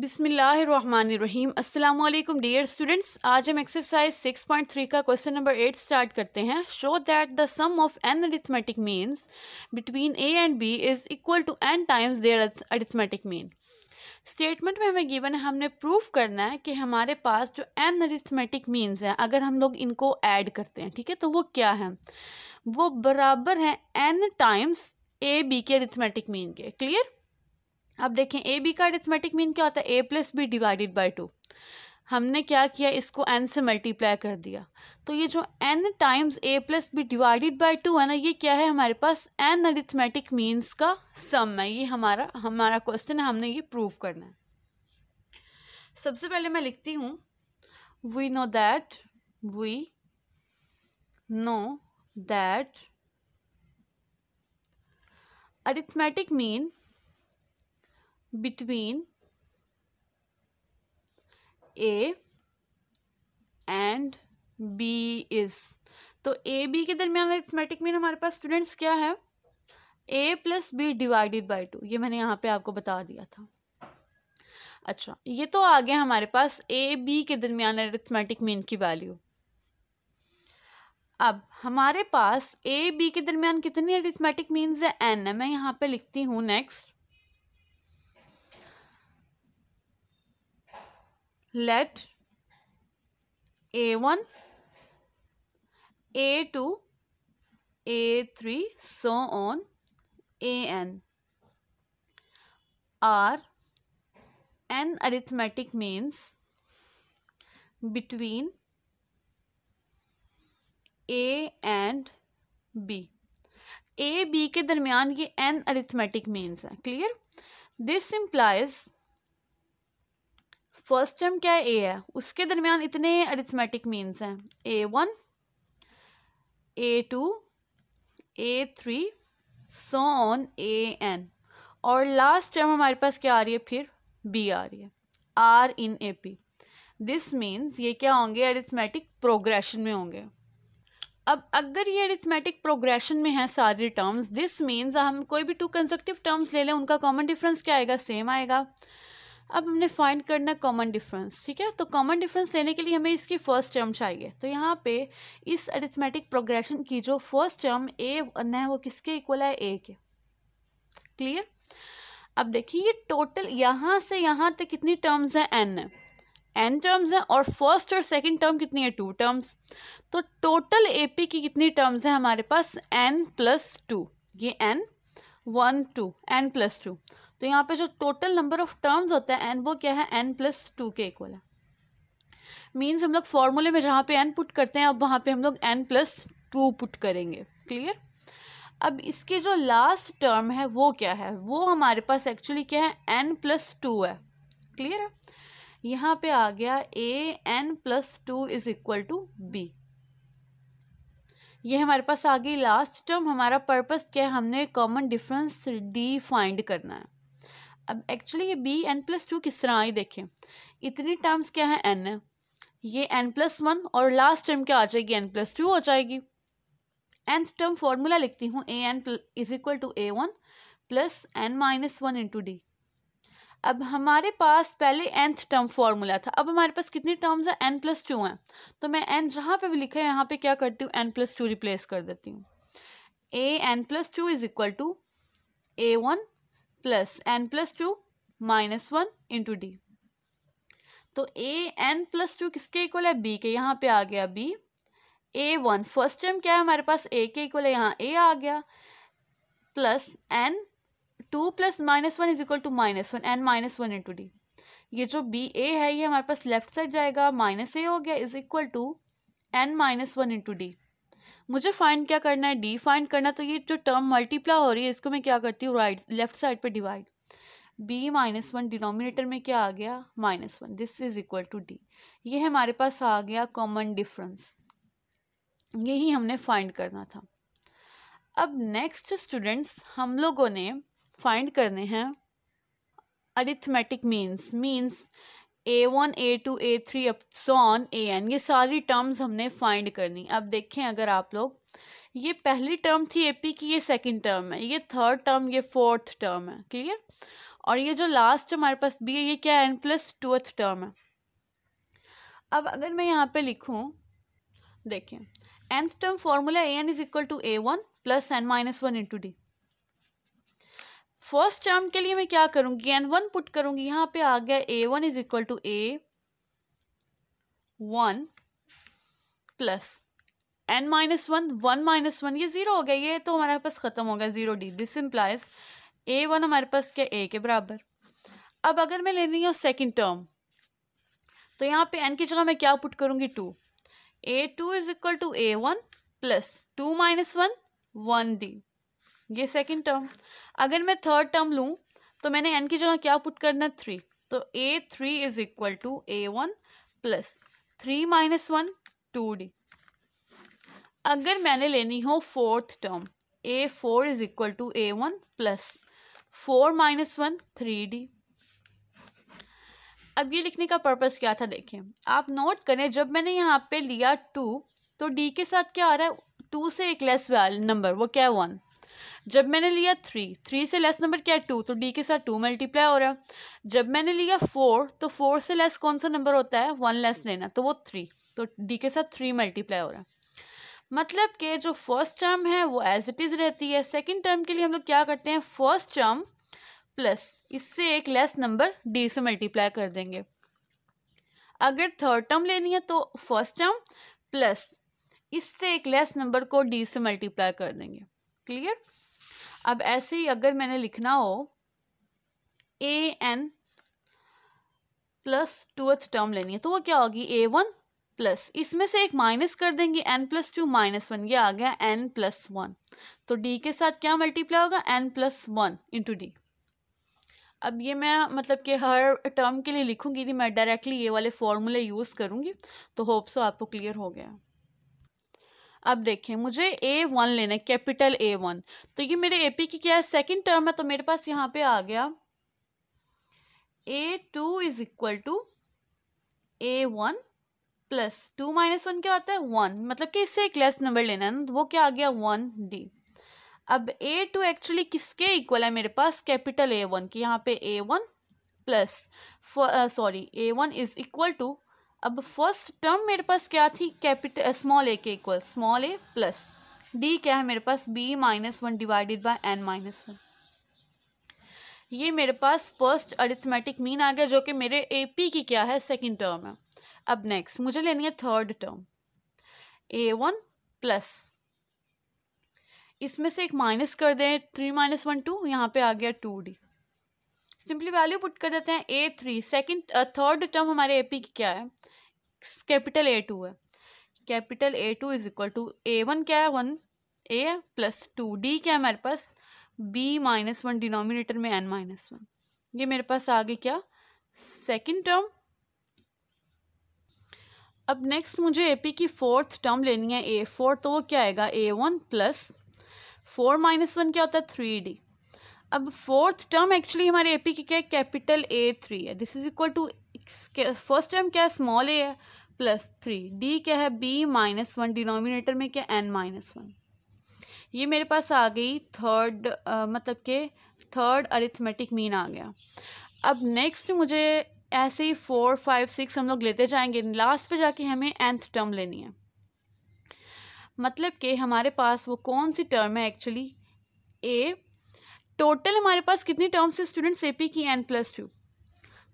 बिसमीम अल्लाम dear students आज हम एक्सरसाइज 6.3 का क्वेश्चन नंबर एट स्टार्ट करते हैं show that the sum of N arithmetic means between A and B is equal to N times their arithmetic mean statement में हमें given है हमने प्रूफ करना है कि हमारे पास जो एन अरिथमेटिक मीन्स हैं अगर हम लोग इनको ऐड करते हैं ठीक है तो वो क्या है वो बराबर हैं एन टाइम्स ए बी के अरिथमेटिक मीन के क्लियर अब देखें ए बी का अरिथमेटिक मीन क्या होता है A plus B divided by two हमने क्या किया इसको एन से मल्टीप्लाई कर दिया तो ये जो N times A plus B divided by two है ना ये क्या है हमारे पास एन अरिथमेटिक मीन्स का सम है ये हमारा हमारा क्वेश्चन है हमने ये प्रूव करना है सबसे पहले मैं लिखती हूँ we know that we know that arithmetic mean between a and B is तो ए बी के दरमियान एथमेटिक मीन हमारे पास स्टूडेंट्स क्या है A plus B divided by two ये मैंने यहाँ पे आपको बता दिया था अच्छा ये तो आ गया हमारे पास ए बी के दरमियान एथमेटिक मीन की वैल्यू अब हमारे पास ए बी के दरमियान कितनी एरिथमेटिक मीन्स है एन है मैं यहाँ पे लिखती हूँ next let a1 a2 a3 so on an are an arithmetic means between a and b A B के दरमियान ये एन अरिथमेटिक मीन्स है clear this implies first term क्या है ए है उसके दरमियान इतने अरिथमेटिक मीन्स हैं A one A two A three so on A N और लास्ट टर्म हमारे पास क्या आ रही है फिर बी आ रही है are in A P this means ये क्या होंगे अरिथमेटिक प्रोग्रेशन में होंगे अब अगर ये अरिथमेटिक प्रोग्रेशन में है सारे टर्म्स दिस मीन्स हम कोई भी टू कंस्ट्रक्टिव टर्म्स ले लें उनका कॉमन डिफरेंस क्या आएगा सेम आएगा अब हमने फाइंड करना कॉमन डिफरेंस ठीक है तो कॉमन डिफरेंस लेने के लिए हमें इसकी फर्स्ट टर्म चाहिए तो यहाँ पे इस अरिथमेटिक प्रोग्रेशन की जो फर्स्ट टर्म ए वन है वो किसके इक्वल है ए के क्लियर अब देखिए ये टोटल यहाँ से यहाँ तक कितनी टर्म्स हैं एन है एन टर्म्स हैं और फर्स्ट और सेकेंड टर्म कितनी है टू टर्म्स तो टोटल पी की कितनी टर्म्स हैं हमारे पास एन प्लस टू ये N one two N plus two तो यहाँ पे जो टोटल नंबर ऑफ टर्म्स होता है एन वो क्या है एन प्लस टू के इक्वल है मीन्स हम लोग फॉर्मूले में जहाँ पे एन पुट करते हैं अब वहाँ पे हम लोग एन प्लस टू पुट करेंगे क्लियर अब इसके जो लास्ट टर्म है वो क्या है वो हमारे पास एक्चुअली क्या है एन प्लस टू है क्लियर है यहाँ पे आ गया A N plus two is equal to B ये हमारे पास आ गई लास्ट टर्म हमारा पर्पस क्या है हमने कॉमन डिफरेंस डी फाइंड करना है अब एक्चुअली ये बी एन प्लस टू किस तरह आई देखें इतनी टर्म्स क्या है एन है ये एन प्लस वन और लास्ट टर्म क्या आ जाएगी एन प्लस टू हो जाएगी एन टर्म फार्मूला लिखती हूँ A N is equal to A one plus N minus one into D अब हमारे पास पहले एंथ टर्म फार्मूला था अब हमारे पास कितनी टर्म्स हैं एन प्लस टू हैं तो मैं एन जहाँ पे भी लिखा है यहाँ पे क्या करती हूँ एन प्लस टू रिप्लेस कर देती हूँ A N plus two is equal to A one plus N plus two minus one into D तो ए एन प्लस टू किसके इक्वल है बी के यहाँ पे आ गया B A one first term क्या है हमारे पास ए के इक्वल है यहाँ ए आ गया plus N two plus minus one is equal to minus one N minus one into D ये जो बी ए है ये हमारे पास लेफ्ट साइड जाएगा माइनस ए हो गया is equal to N minus one into D मुझे फाइंड क्या करना है डी फाइंड करना तो ये जो टर्म मल्टीप्लाई हो रही है इसको मैं क्या करती हूँ राइट लेफ्ट साइड पर divide B minus one denominator में क्या आ गया minus one this is equal to D ये हमारे पास आ गया कॉमन डिफरेंस यही हमने फाइंड करना था अब नेक्स्ट स्टूडेंट्स हम लोगों ने फाइंड करने हैं arithmetic means means A one A two A three upon A N ये सारी टर्म्स हमने फाइंड करनी अब देखें अगर आप लोग ये पहली टर्म थी ए पी की ये सेकंड टर्म है ये थर्ड टर्म ये फोर्थ टर्म है क्लियर और ये जो लास्ट हमारे पास बी है ये क्या है एन प्लस टूथ टर्म है अब अगर मैं यहाँ पे लिखूँ देखिए nth term formula A N is equal to A one plus N minus one into D first term के लिए मैं क्या करूंगी एन वन पुट करूंगी यहां पे आ गया A one is equal to A one plus N minus one one minus one ये ज़ीरो हो गया ये तो हमारे पास ख़त्म हो गया zero D this implies A one हमारे पास क्या ए के बराबर अब अगर मैं लेनी हूँ सेकेंड टर्म तो यहाँ पे एन की जगह मैं क्या पुट करूँगी two A two is equal to A one plus two minus one one D ये सेकेंड टर्म अगर मैं थर्ड टर्म लूँ तो मैंने एन की जगह क्या पुट करना है थ्री तो A three is equal to A one plus three minus one two D अगर मैंने लेनी हो fourth term A four is equal to A one plus four minus one three D अब ये लिखने का पर्पज क्या था देखें आप नोट करें जब मैंने यहाँ पे लिया टू तो डी के साथ क्या आ रहा है टू से एक लेस वैल नंबर वो क्या है वन जब मैंने लिया थ्री थ्री से लेस नंबर क्या है टू तो डी के साथ टू मल्टीप्लाई हो रहा है जब मैंने लिया फोर तो फोर से लेस कौन सा नंबर होता है वन लेस लेना तो वो थ्री तो डी के साथ थ्री मल्टीप्लाई हो रहा है मतलब कि जो फर्स्ट टर्म है वो एज इट इज़ रहती है सेकेंड टर्म के लिए हम लोग क्या करते हैं फर्स्ट टर्म प्लस इससे एक लेस नंबर डी से मल्टीप्लाई कर देंगे अगर थर्ड टर्म लेनी है तो फर्स्ट टर्म प्लस इससे एक लेस नंबर को डी से मल्टीप्लाई कर देंगे क्लियर अब ऐसे ही अगर मैंने लिखना हो ए एन प्लस टूथ टर्म लेनी है तो वो क्या होगी ए वन प्लस इसमें से एक माइनस कर देंगे N plus two minus one ये आ गया एन प्लस वन तो डी के साथ क्या मल्टीप्लाई होगा N plus one into D अब ये मैं मतलब कि हर टर्म के लिए लिखूंगी नहीं मैं डायरेक्टली ये वाले फॉर्मूले यूज़ करूँगी तो होप सो आपको क्लियर हो गया अब देखें मुझे ए वन लेना है कैपिटल ए वन तो ये मेरे ए पी की क्या है सेकेंड टर्म है तो मेरे पास यहाँ पे आ गया A two is equal to A one plus two minus one क्या होता है वन मतलब कि इससे एक लेस नंबर लेना है ना तो वो क्या आ गया वन डी अब ए टू एक्चुअली किसके इक्वल है मेरे पास कैपिटल ए वन की यहाँ पे A one plus sorry A one is equal to अब फर्स्ट टर्म मेरे पास क्या थी कैपिटल स्मॉल ए के equal small A plus D क्या है मेरे पास B minus one divided by N minus one ये मेरे पास फर्स्ट अरिथमेटिक मीन आ गया जो कि मेरे ए पी की क्या है सेकेंड टर्म है अब नेक्स्ट मुझे लेनी है third term A one plus इसमें से एक माइनस कर दें थ्री माइनस वन टू यहाँ पे आ गया two D simply value put कर देते हैं A three second third term हमारे ए पी की क्या है कैपिटल ए टू है capital A two is equal to A one क्या है one A plus two D क्या है हमारे पास बी माइनस वन डिनोमिनेटर में एन माइनस वन ये मेरे पास आ गई क्या सेकेंड टर्म अब नेक्स्ट मुझे ए पी की फोर्थ टर्म लेनी है ए फोर तो वो क्या आएगा A one plus four minus one क्या होता है थ्री डी अब फोर्थ टर्म एक्चुअली हमारे एपी की क्या कैपिटल ए थ्री है this is equal to first term क्या है स्मॉल ए है प्लस थ्री डी क्या है बी माइनस वन डिनोमिनेटर में क्या एन माइनस वन ये मेरे पास आ गई थर्ड मतलब के थर्ड अरिथमेटिक मीन आ गया अब नेक्स्ट मुझे ऐसे ही फोर फाइव सिक्स हम लोग लेते जाएंगे लास्ट पे जाके हमें एंथ टर्म लेनी है मतलब कि हमारे पास वो कौन सी टर्म है एक्चुअली ए टोटल हमारे पास कितनी टर्म्स है स्टूडेंट्स ए पी की एन प्लस टू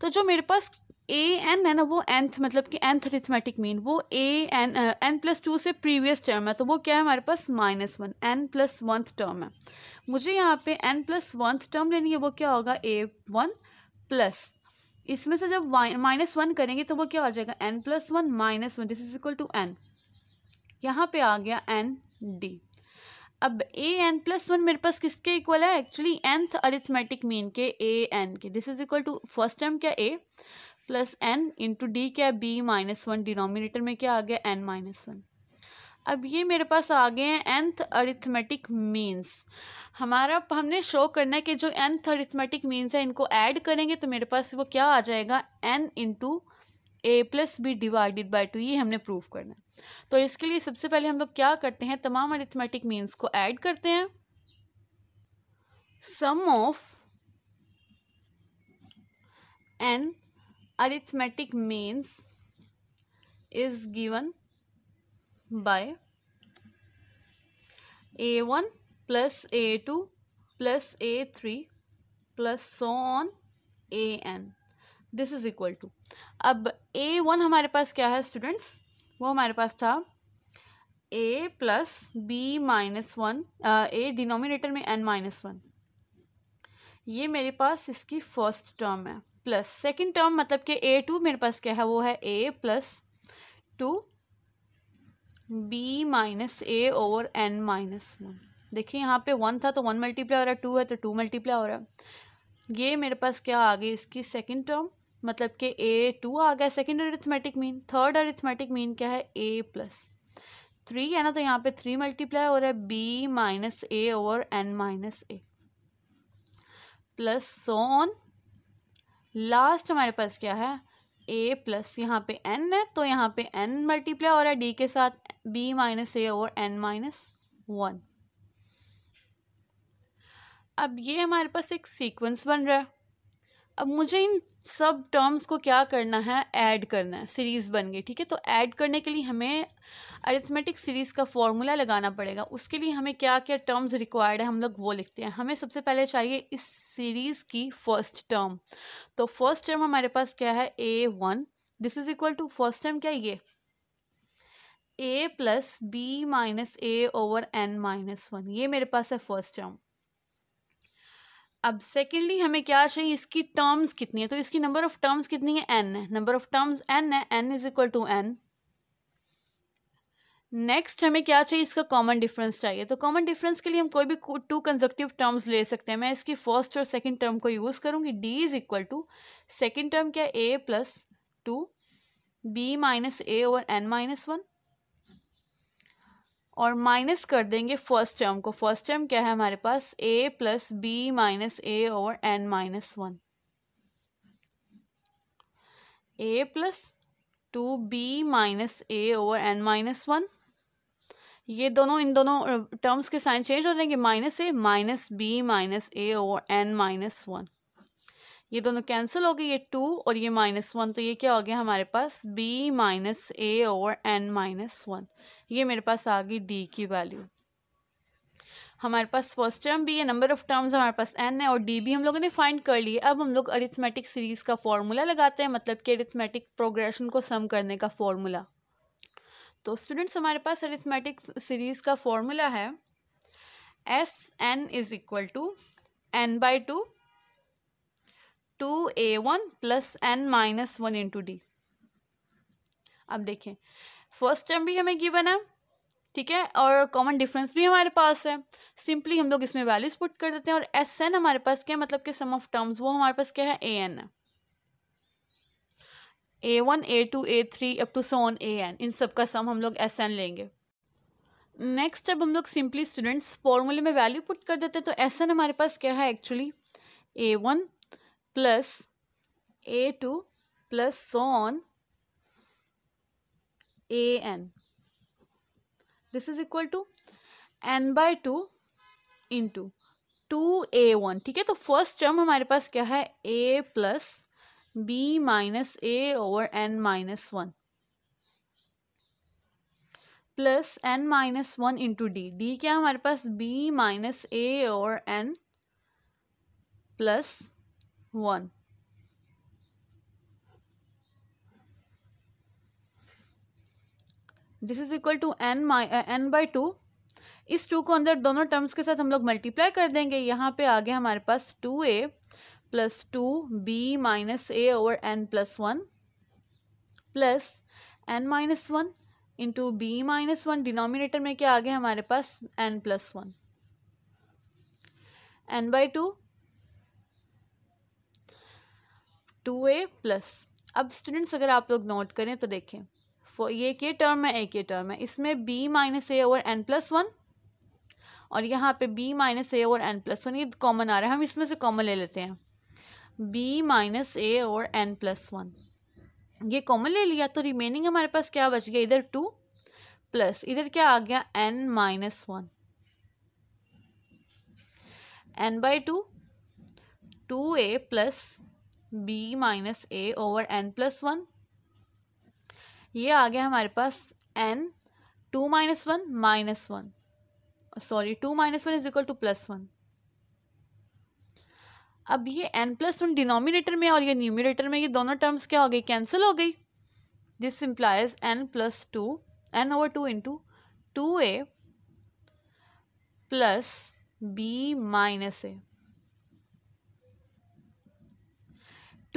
तो जो मेरे पास ए एन है ना वो एंथ मतलब कि एंथ अरिथमेटिक मीन वो A N N plus two से प्रीवियस टर्म है तो वो क्या है हमारे पास minus one N plus oneth term है मुझे यहाँ पे एन प्लस वंथ टर्म लेनी है वो क्या होगा ए वन प्लस इसमें से जब माइनस वन करेंगे तो वो क्या हो जाएगा N plus one minus one this is equal to N यहाँ पे आ गया एन डी अब ए एन प्लस वन मेरे पास किसके इक्वल है एक्चुअली एंथ अरिथमेटिक मीन के ए एन के this is equal to first term क्या A plus N into D क्या बी माइनस वन डिनोमिनेटर में क्या आ गया एन माइनस वन अब ये मेरे पास आ गए हैं एंथ अरिथमेटिक मीन्स हमारा हमने शो करना है कि जो एंथ अरिथमेटिक मीन्स है इनको ऐड करेंगे तो मेरे पास वो क्या आ जाएगा N into A plus B divided by two ये हमने प्रूव करना है तो इसके लिए सबसे पहले हम लोग क्या करते हैं तमाम अरिथमेटिक मीन्स को ऐड करते हैं sum of N arithmetic means is given by A one plus A two plus A three plus so on A N this is equal to अब ए वन हमारे पास क्या है स्टूडेंट्स वो हमारे पास था A plus B minus one A denominator में एन माइनस वन ये मेरे पास इसकी फर्स्ट टर्म है प्लस सेकंड टर्म मतलब कि ए टू मेरे पास क्या है वो है A plus two B minus A over N minus one देखिए यहाँ पे वन था तो वन मल्टीप्लाई हो रहा है टू है तो टू मल्टीप्लाई हो रहा है ये मेरे पास क्या आ गई इसकी सेकेंड टर्म मतलब कि ए टू आ गया second arithmetic mean third arithmetic mean क्या है ए प्लस थ्री है ना तो यहाँ पे थ्री मल्टीप्लाई हो रहा है बी माइनस ए और N minus A plus so on last हमारे पास क्या है ए प्लस यहाँ पे एन है तो यहाँ पे एन मल्टीप्लाई हो रहा है डी के साथ बी माइनस ए और एन माइनस वन अब ये हमारे पास एक सीक्वेंस बन रहा है अब मुझे इन सब टर्म्स को क्या करना है ऐड करना है सीरीज़ बन गई ठीक है तो ऐड करने के लिए हमें अरिथमेटिक सीरीज़ का फॉर्मूला लगाना पड़ेगा उसके लिए हमें क्या क्या टर्म्स रिक्वायर्ड है हम लोग वो लिखते हैं हमें सबसे पहले चाहिए इस सीरीज़ की फर्स्ट टर्म तो फर्स्ट टर्म हमारे पास क्या है A one this is equal to first term क्या ये A plus B minus A over N minus one ये मेरे पास है फर्स्ट टर्म अब सेकेंडली हमें क्या चाहिए इसकी टर्म्स कितनी है तो इसकी नंबर ऑफ टर्म्स कितनी है एन है नंबर ऑफ टर्म्स एन है N is equal to N next हमें क्या चाहिए इसका कॉमन डिफरेंस चाहिए तो कॉमन डिफरेंस के लिए हम कोई भी टू कंजक्टिव टर्म्स ले सकते हैं मैं इसकी फर्स्ट और सेकेंड टर्म को यूज़ करूँगी D is equal to second term क्या A plus two B minus A और एन माइनस वन और माइनस कर देंगे फर्स्ट टर्म को फर्स्ट टर्म क्या है हमारे पास A plus B minus A और N minus one A plus two B minus A और एन माइनस वन ये दोनों इन दोनों टर्म्स uh, के साइन चेंज हो जाएंगे minus A minus B minus A और एन माइनस वन ये दोनों कैंसिल हो गए ये टू और ये माइनस वन तो ये क्या हो गया हमारे पास बी माइनस ए और एन माइनस वन ये मेरे पास आ गई डी की वैल्यू हमारे पास फर्स्ट टर्म भी है नंबर ऑफ टर्म्स हमारे पास एन है और डी भी हम लोगों ने फाइंड कर लिए अब हम लोग अरिथमेटिक सीरीज़ का फॉर्मूला लगाते हैं मतलब कि अरिथमेटिक प्रोग्रेशन को सम करने का फॉर्मूला तो स्टूडेंट्स हमारे पास अरिथमेटिक सीरीज़ का फॉर्मूला है S N is equal to N by two two A one plus N minus one into D अब देखें फर्स्ट टर्म भी हमें गिवन है ठीक है और कॉमन डिफरेंस भी हमारे पास है सिंपली हम लोग इसमें वैल्यूज पुट कर देते हैं और एस एन हमारे पास क्या है मतलब कि सम ऑफ टर्म्स वो हमारे पास क्या है ए एन है A one A two A three up to so on A N इन सब का सम हम लोग एस एन लेंगे नेक्स्ट अब हम लोग सिंपली स्टूडेंट्स फॉर्मूले में वैल्यू पुट कर देते हैं तो एस एन हमारे पास क्या है actually A one plus plus plus so on N this is equal to n by two into two A one ठीक है तो फर्स्ट टर्म हमारे पास क्या है A plus B minus A over N minus one plus N minus one into D D क्या हमारे पास बी माइनस ए और N plus one this is equal to N my N by two इस to को अंदर दोनों terms के साथ हम लोग मल्टीप्लाई कर देंगे यहाँ पे आगे हमारे पास two A plus two B minus A over N plus one plus N minus one into B minus one denominator में क्या आ गया हमारे पास N plus one N by two two A plus अब स्टूडेंट्स अगर आप लोग नोट करें तो देखें फो ये के टर्म है ए के टर्म है इसमें बी माइनस ए और एन प्लस वन और यहाँ पे बी माइनस ए और एन प्लस वन ये कॉमन आ रहा है हम इसमें से कॉमन ले लेते हैं बी माइनस ए और एन प्लस वन ये कॉमन ले लिया तो रिमेनिंग हमारे पास क्या बच गया इधर टू प्लस इधर क्या आ गया N minus one N by two two A plus B minus A over N plus one ये आ गया हमारे पास N two minus one minus one sorry two minus one is equal to plus one अब ये N plus one denominator में और ये न्यूमिनेटर में ये दोनों टर्म्स क्या हो गई कैंसिल हो गई this implies N plus two N over two into two A plus B minus A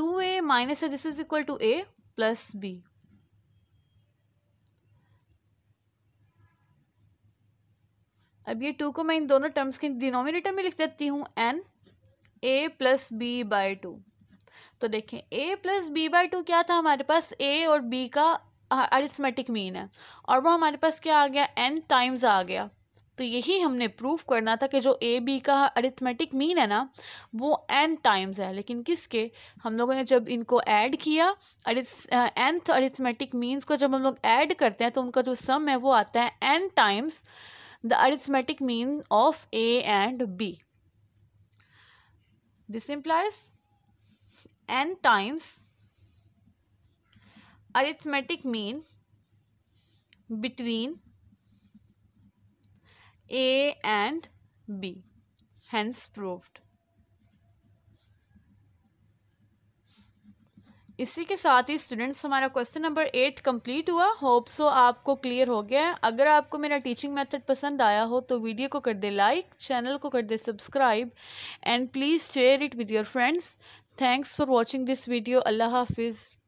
two A minus है this is equal to A plus B अब ये टू को मैं इन दोनों टर्म्स के डिनोमिनेटर में लिख देती हूँ N A plus B by two तो देखें A plus B by two क्या था हमारे पास ए और बी का अरिथमेटिक मीन है और वो हमारे पास क्या आ गया एन टाइम्स आ गया तो यही हमने प्रूव करना था कि जो ए बी का अरिथमेटिक मीन है ना वो एन टाइम्स है लेकिन किसके हम लोगों ने जब इनको ऐड किया अरिथ एंथ अरिथमेटिक मीन्स को जब हम लोग ऐड करते हैं तो उनका जो सम है वो आता है N times the arithmetic mean of A and B this implies N times arithmetic mean between A and B. Hence proved. इसी के साथ ही स्टूडेंट्स हमारा क्वेश्चन नंबर एट कंप्लीट हुआ होप सो आपको क्लियर हो गया है अगर आपको मेरा टीचिंग मेथड पसंद आया हो तो वीडियो को कर दे लाइक चैनल को कर दे subscribe and please share it with your friends thanks for watching this video अल्लाह हाफिज़